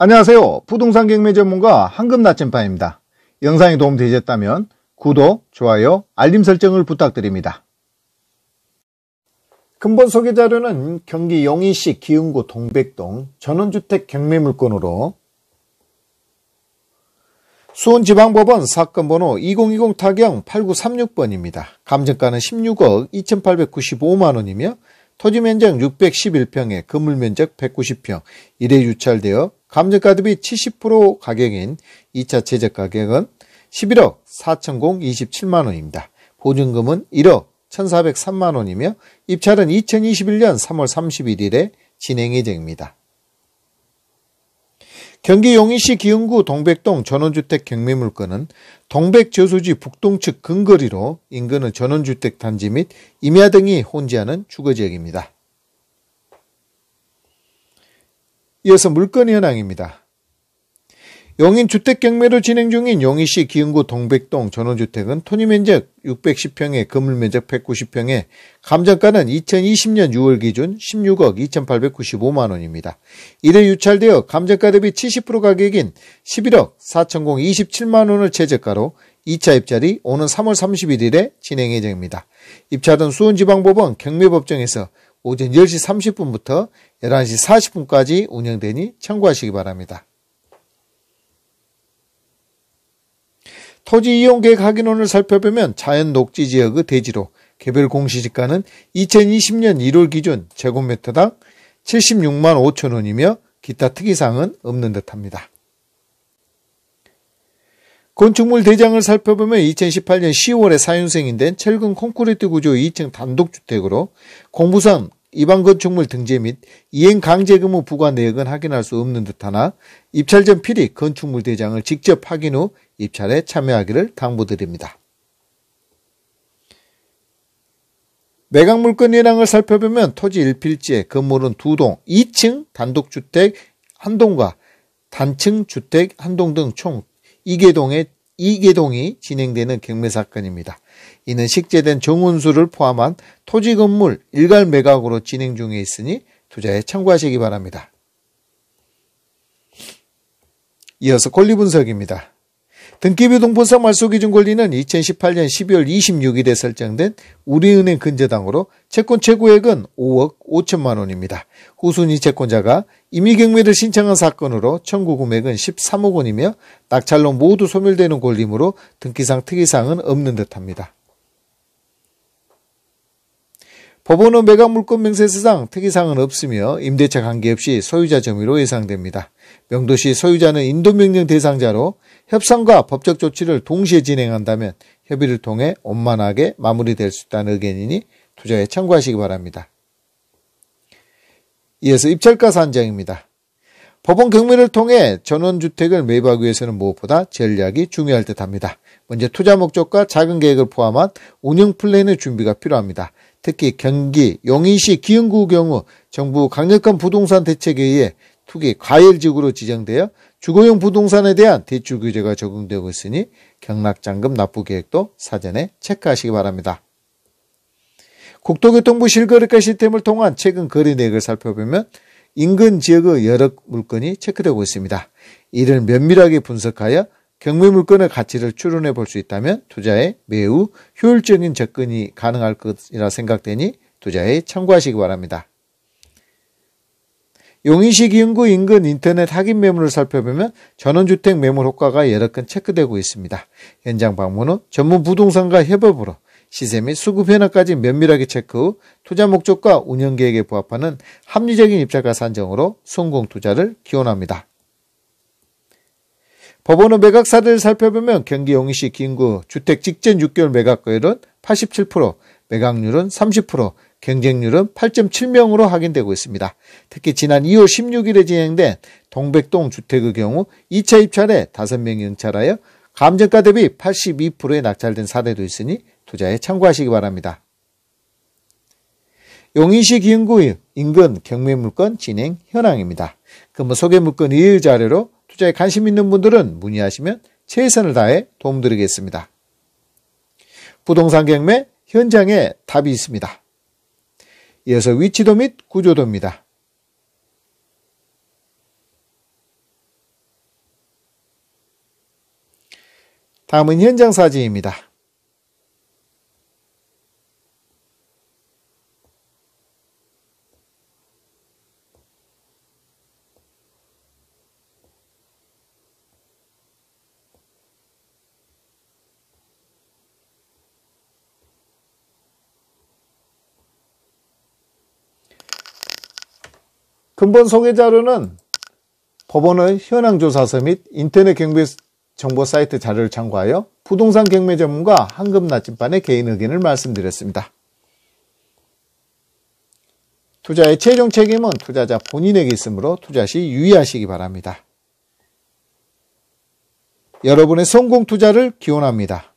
안녕하세요. 부동산 경매 전문가 황금 나침반입니다. 영상이 도움되셨다면 구독, 좋아요, 알림 설정을 부탁드립니다. 근본 소개 자료는 경기 영인시 기흥구 동백동 전원주택 경매 물건으로 수원지방법원 사건 번호 2020 타경 8936번입니다. 감정가는 16억 2895만원이며 토지 면적 611평에 건물 면적 190평, 1회 유찰되어 감정가득이70% 가격인 2차 제작 가격은 11억 4,027만 원입니다. 보증금은 1억 1,403만 원이며 입찰은 2021년 3월 31일에 진행 예정입니다. 경기 용인시 기흥구 동백동 전원주택 경매 물건은 동백저수지 북동측 근거리로 인근은 전원주택 단지 및 임야 등이 혼재하는 주거지역입니다. 이어서 물건 현황입니다. 용인 주택 경매로 진행 중인 용인시 기흥구 동백동 전원주택은 토지 면적 610평에 건물 면적 190평에 감정가는 2020년 6월 기준 16억 2,895만 원입니다. 이를 유찰되어 감정가 대비 70% 가격인 11억 4,027만 원을 최저가로 2차 입찰이 오는 3월 31일에 진행 예정입니다. 입찰은 수원지방법원 경매법정에서 오전 10시 30분부터 11시 40분까지 운영되니 참고하시기 바랍니다. 토지 이용 계획 확인원을 살펴보면 자연 녹지 지역의 대지로 개별 공시지가는 2020년 1월 기준 제곱미터당 76만 5천 원이며 기타 특이사항은 없는 듯합니다. 건축물 대장을 살펴보면 2018년 10월에 사윤생인된 철근 콘크리트 구조 2층 단독주택으로 공부상 이방건축물 등재 및 이행강제근무 부과 내역은 확인할 수 없는 듯하나 입찰 전 필히 건축물 대장을 직접 확인 후 입찰에 참여하기를 당부드립니다. 매각물건 현황을 살펴보면 토지 1필지에 건물은 2동, 2층 단독주택 1동과 단층 주택 1동등총 이계동의 이계동이 진행되는 경매 사건입니다. 이는 식재된 정원수를 포함한 토지 건물 일괄 매각으로 진행 중에 있으니 투자에 참고하시기 바랍니다. 이어서 권리 분석입니다. 등기부 동본석 말소기준 권리는 2018년 12월 26일에 설정된 우리은행 근저당으로 채권 최고액은 5억 5천만 원입니다. 후순위 채권자가 임의경매를 신청한 사건으로 청구금액은 13억 원이며 낙찰로 모두 소멸되는 권리므로 등기상 특이사항은 없는 듯합니다. 법원은 매각물권 명세서상 특이사항은 없으며 임대차 관계없이 소유자 점유로 예상됩니다. 명도시 소유자는 인도명령 대상자로 협상과 법적 조치를 동시에 진행한다면 협의를 통해 원만하게 마무리될 수 있다는 의견이니 투자에 참고하시기 바랍니다. 이어서 입찰가 산정입니다. 법원 경매를 통해 전원주택을 매입하기 위해서는 무엇보다 전략이 중요할 듯합니다. 먼저 투자 목적과 작은 계획을 포함한 운영 플랜의 준비가 필요합니다. 특히 경기 용인시 기흥구 경우 정부 강력한 부동산 대책에 의해 투기 과열지구로 지정되어 주거용 부동산에 대한 대출 규제가 적용되고 있으니 경락장금 납부 계획도 사전에 체크하시기 바랍니다. 국토교통부 실거래가 시스템을 통한 최근 거래 내역을 살펴보면 인근 지역의 여러 물건이 체크되고 있습니다. 이를 면밀하게 분석하여 경매 물건의 가치를 추론해 볼 수 있다면 투자에 매우 효율적인 접근이 가능할 것이라 생각되니 투자에 참고하시기 바랍니다. 용인시 기흥구 인근 인터넷 확인 매물을 살펴보면 전원주택 매물 효과가 여러 건 체크되고 있습니다. 현장 방문 후 전문 부동산과 협업으로 시세 및 수급 현황까지 면밀하게 체크 후 투자 목적과 운영 계획에 부합하는 합리적인 입찰가 산정으로 성공 투자를 기원합니다. 법원의 매각 사례를 살펴보면 경기 용인시 김구 주택 직전 6개월 매각거율은 87%, 매각률은 30%, 경쟁률은 8.7명으로 확인되고 있습니다. 특히 지난 2월 16일에 진행된 동백동 주택의 경우 2차 입찰에 5명이 응찰하여 감정가 대비 82%에 낙찰된 사례도 있으니 투자에 참고하시기 바랍니다. 용인시 기흥구 인근 경매물건 진행 현황입니다. 근무 소개물건 이의 자료로 투자에 관심 있는 분들은 문의하시면 최선을 다해 도움드리겠습니다. 부동산 경매 현장에 답이 있습니다. 이어서 위치도 및 구조도입니다. 다음은 현장 사진입니다. 근본 소개 자료는 법원의 현황조사서 및 인터넷 경매 정보 사이트 자료를 참고하여 부동산 경매 전문가 한금나침반의 개인 의견을 말씀드렸습니다. 투자의 최종 책임은 투자자 본인에게 있으므로 투자 시 유의하시기 바랍니다. 여러분의 성공 투자를 기원합니다.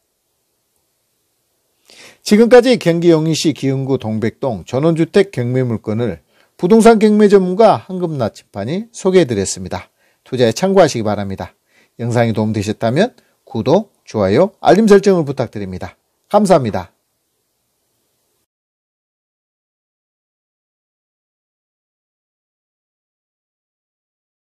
지금까지 경기 용인시 기흥구 동백동 전원주택 경매 물건을 부동산 경매 전문가 한금나 침판이 소개해드렸습니다. 투자에 참고하시기 바랍니다. 영상이 도움되셨다면 구독, 좋아요, 알림 설정을 부탁드립니다. 감사합니다.